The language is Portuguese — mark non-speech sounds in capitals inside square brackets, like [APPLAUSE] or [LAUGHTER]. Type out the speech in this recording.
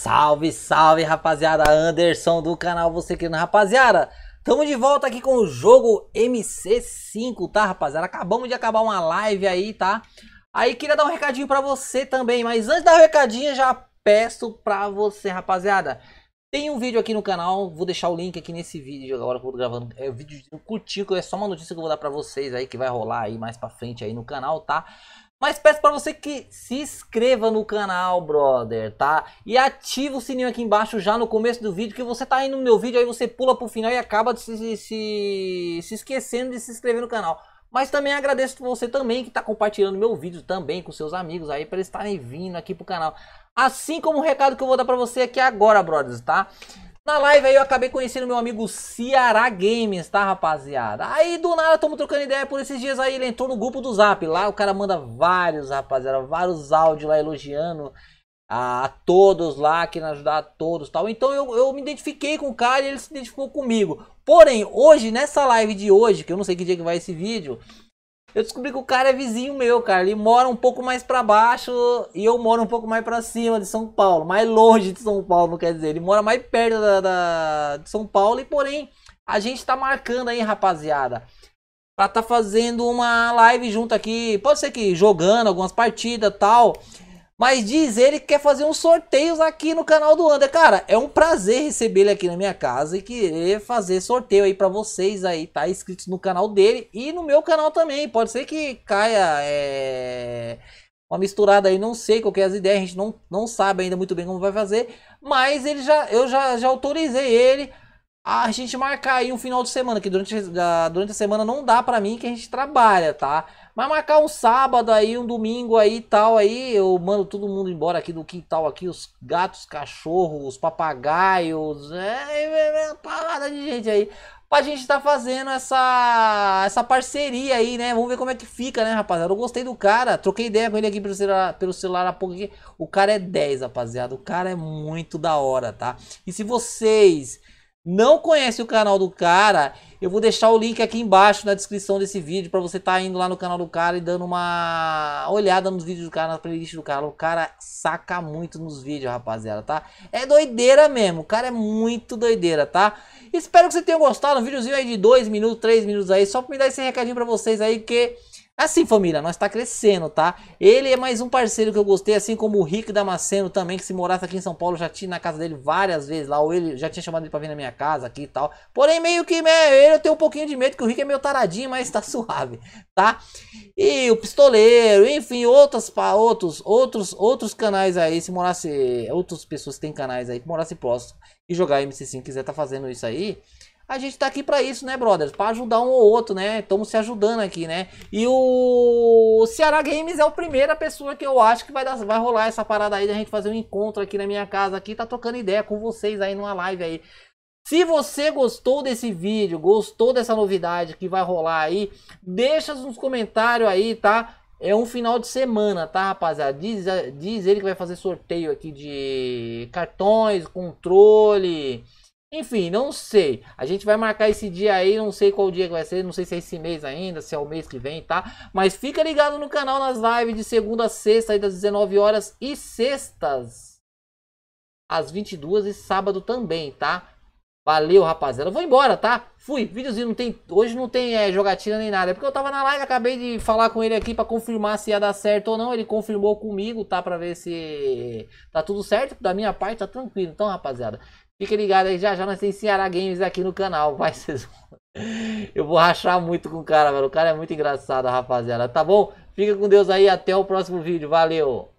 Salve, salve rapaziada, Anderson do canal Você Querendo. Rapaziada, tamo de volta aqui com o jogo MC5, tá rapaziada? Acabamos de acabar uma live aí, tá? Aí queria dar um recadinho pra você também, mas antes da recadinha já peço pra você, rapaziada. Tem um vídeo aqui no canal, vou deixar o link aqui nesse vídeo agora que eu tô gravando. É um vídeo curtinho, é só uma notícia que eu vou dar pra vocês aí, que vai rolar aí mais pra frente aí no canal, tá? Mas peço para você que se inscreva no canal, brother, tá? E ativa o sininho aqui embaixo já no começo do vídeo, que você tá aí no meu vídeo, aí você pula pro final e acaba se, se, se esquecendo de se inscrever no canal. Mas também agradeço você também que está compartilhando meu vídeo também com seus amigos aí para eles estarem vindo aqui pro canal. Assim como o recado que eu vou dar para você aqui agora, brothers, tá? Na live aí eu acabei conhecendo meu amigo Ceará Games, tá rapaziada? Aí do nada tamo trocando ideia por esses dias aí, ele entrou no grupo do Zap. Lá o cara manda vários, rapaziada, vários áudios lá elogiando a, a todos lá, querendo ajudar a todos tal. Então eu, eu me identifiquei com o cara e ele se identificou comigo. Porém, hoje, nessa live de hoje, que eu não sei que dia que vai esse vídeo, eu descobri que o cara é vizinho meu, cara. Ele mora um pouco mais para baixo e eu moro um pouco mais para cima de São Paulo, mais longe de São Paulo, não quer dizer. Ele mora mais perto da, da de São Paulo e, porém, a gente tá marcando aí, rapaziada. Pra tá fazendo uma live junto aqui. Pode ser que jogando algumas partidas tal. Mas diz ele que quer fazer uns sorteios aqui no canal do Under. Cara, é um prazer receber ele aqui na minha casa e querer fazer sorteio aí para vocês aí, tá? Inscritos no canal dele e no meu canal também. Pode ser que caia é... uma misturada aí, não sei qual que é as ideias, a gente não, não sabe ainda muito bem como vai fazer. Mas ele já, eu já, já autorizei ele a gente marcar aí um final de semana, que durante a, durante a semana não dá pra mim que a gente trabalha, tá? Mas marcar um sábado aí, um domingo aí e tal, aí eu mando todo mundo embora aqui do quintal aqui, os gatos, cachorros, os papagaios, é, é, é, é parada de gente aí. Pra gente tá fazendo essa, essa parceria aí, né? Vamos ver como é que fica, né, rapaziada? Eu gostei do cara, troquei ideia com ele aqui pelo celular, pelo celular há pouco. Aqui. O cara é 10, rapaziada. O cara é muito da hora, tá? E se vocês não conhece o canal do cara, eu vou deixar o link aqui embaixo na descrição desse vídeo para você estar tá indo lá no canal do cara e dando uma olhada nos vídeos do cara, na playlist do cara. O cara saca muito nos vídeos, rapaziada, tá? É doideira mesmo, o cara é muito doideira, tá? Espero que você tenha gostado, um videozinho aí de 2 minutos, 3 minutos aí, só pra me dar esse recadinho pra vocês aí que... Assim, família, nós está crescendo, tá? Ele é mais um parceiro que eu gostei, assim como o Rick Damasceno também, que se morasse aqui em São Paulo, já tinha na casa dele várias vezes lá, ou ele já tinha chamado ele pra vir na minha casa aqui e tal. Porém, meio que né, ele eu tenho um pouquinho de medo, que o Rick é meio taradinho, mas tá [LAUGHS] suave, tá? E o Pistoleiro, enfim, outras, outros, outros, outros canais aí, se morasse, outras pessoas que têm canais aí, que morasse próximo e jogar MC5 quiser tá fazendo isso aí, a gente tá aqui para isso, né, brothers? Para ajudar um ou outro, né? Estamos se ajudando aqui, né? E o Ceará Games é a primeira pessoa que eu acho que vai, dar, vai rolar essa parada aí da gente fazer um encontro aqui na minha casa, aqui, tá trocando ideia com vocês aí numa live aí. Se você gostou desse vídeo, gostou dessa novidade que vai rolar aí, deixa nos comentários aí, tá? É um final de semana, tá, rapaziada? Diz, diz ele que vai fazer sorteio aqui de cartões, controle, enfim, não sei. A gente vai marcar esse dia aí, não sei qual dia que vai ser, não sei se é esse mês ainda, se é o mês que vem, tá? Mas fica ligado no canal nas lives de segunda a sexta aí das 19 horas e sextas às 22 e sábado também, tá? Valeu, rapaziada. Eu vou embora, tá? Fui. Videozinho não tem, hoje não tem é, jogatina nem nada. É porque eu tava na live, acabei de falar com ele aqui para confirmar se ia dar certo ou não. Ele confirmou comigo, tá? Para ver se tá tudo certo. Da minha parte tá tranquilo. Então, rapaziada, Fique ligado aí, já já nós tem Ceará Games aqui no canal, vai [LAUGHS] vocês Eu vou rachar muito com o cara, velho. O cara é muito engraçado, rapaziada. Tá bom? Fica com Deus aí, até o próximo vídeo. Valeu!